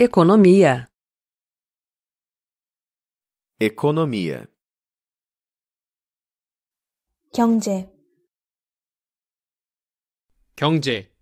Economia. Economia. 경제. 경제.